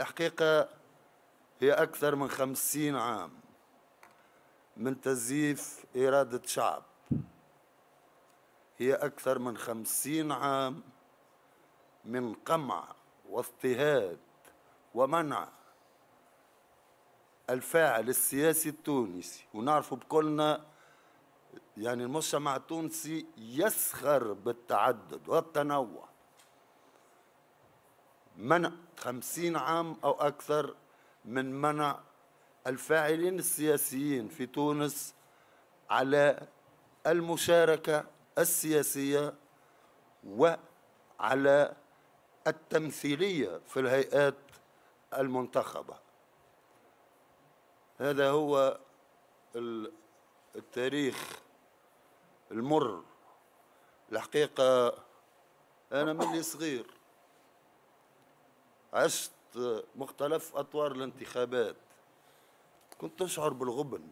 الحقيقة هي أكثر من خمسين عام من تزييف إرادة شعب هي أكثر من خمسين عام من قمع واضطهاد ومنع الفاعل السياسي التونسي ونعرف بكلنا يعني المجتمع التونسي يسخر بالتعدد والتنوع منع خمسين عام أو أكثر من منع الفاعلين السياسيين في تونس على المشاركة السياسية وعلى التمثيلية في الهيئات المنتخبة هذا هو التاريخ المر الحقيقة أنا مني صغير عشت مختلف أطوار الانتخابات كنت أشعر بالغبن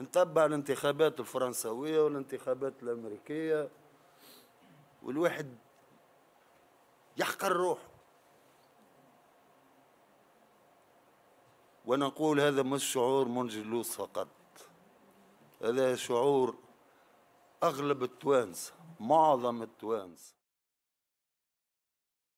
نتبع الانتخابات الفرنسوية والانتخابات الأمريكية والواحد يحقر روحه وأنا أقول هذا مش شعور منجلوس فقط هذا شعور أغلب التوانسة معظم التوانسة